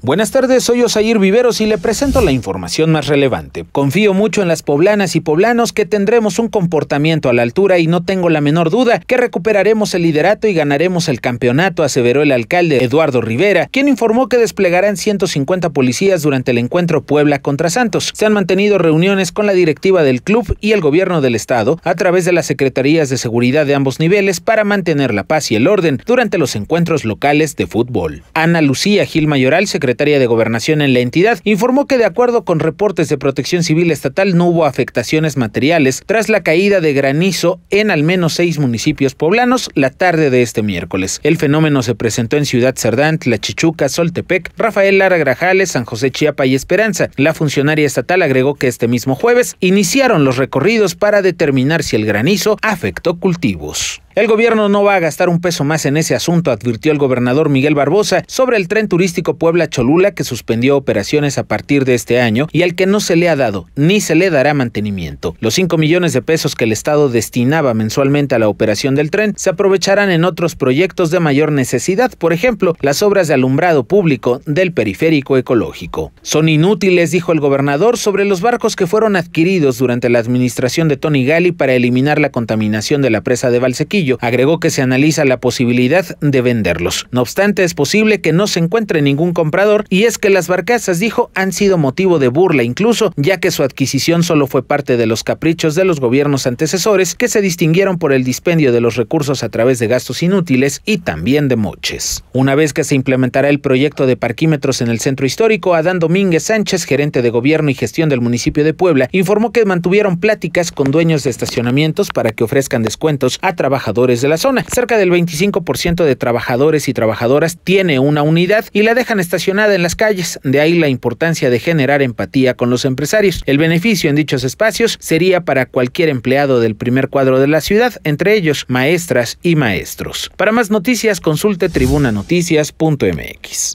Buenas tardes, soy Osair Viveros y le presento la información más relevante. Confío mucho en las poblanas y poblanos que tendremos un comportamiento a la altura y no tengo la menor duda que recuperaremos el liderato y ganaremos el campeonato, aseveró el alcalde Eduardo Rivera, quien informó que desplegarán 150 policías durante el encuentro Puebla contra Santos. Se han mantenido reuniones con la directiva del club y el gobierno del estado a través de las secretarías de seguridad de ambos niveles para mantener la paz y el orden durante los encuentros locales de fútbol. Ana Lucía Gil Mayoral, secretaria secretaria de Gobernación en la entidad, informó que de acuerdo con reportes de Protección Civil Estatal no hubo afectaciones materiales tras la caída de granizo en al menos seis municipios poblanos la tarde de este miércoles. El fenómeno se presentó en Ciudad Cerdán, La Chichuca, Soltepec, Rafael Lara Grajales, San José Chiapa y Esperanza. La funcionaria estatal agregó que este mismo jueves iniciaron los recorridos para determinar si el granizo afectó cultivos. El gobierno no va a gastar un peso más en ese asunto, advirtió el gobernador Miguel Barbosa sobre el tren turístico Puebla-Cholula que suspendió operaciones a partir de este año y al que no se le ha dado ni se le dará mantenimiento. Los 5 millones de pesos que el Estado destinaba mensualmente a la operación del tren se aprovecharán en otros proyectos de mayor necesidad, por ejemplo, las obras de alumbrado público del periférico ecológico. Son inútiles, dijo el gobernador, sobre los barcos que fueron adquiridos durante la administración de Tony Gali para eliminar la contaminación de la presa de Valsequillo agregó que se analiza la posibilidad de venderlos. No obstante, es posible que no se encuentre ningún comprador y es que las barcazas, dijo, han sido motivo de burla incluso, ya que su adquisición solo fue parte de los caprichos de los gobiernos antecesores que se distinguieron por el dispendio de los recursos a través de gastos inútiles y también de moches. Una vez que se implementará el proyecto de parquímetros en el centro histórico, Adán Domínguez Sánchez, gerente de gobierno y gestión del municipio de Puebla, informó que mantuvieron pláticas con dueños de estacionamientos para que ofrezcan descuentos a trabajadores de la zona. Cerca del 25% de trabajadores y trabajadoras tiene una unidad y la dejan estacionada en las calles, de ahí la importancia de generar empatía con los empresarios. El beneficio en dichos espacios sería para cualquier empleado del primer cuadro de la ciudad, entre ellos maestras y maestros. Para más noticias, consulte tribunanoticias.mx.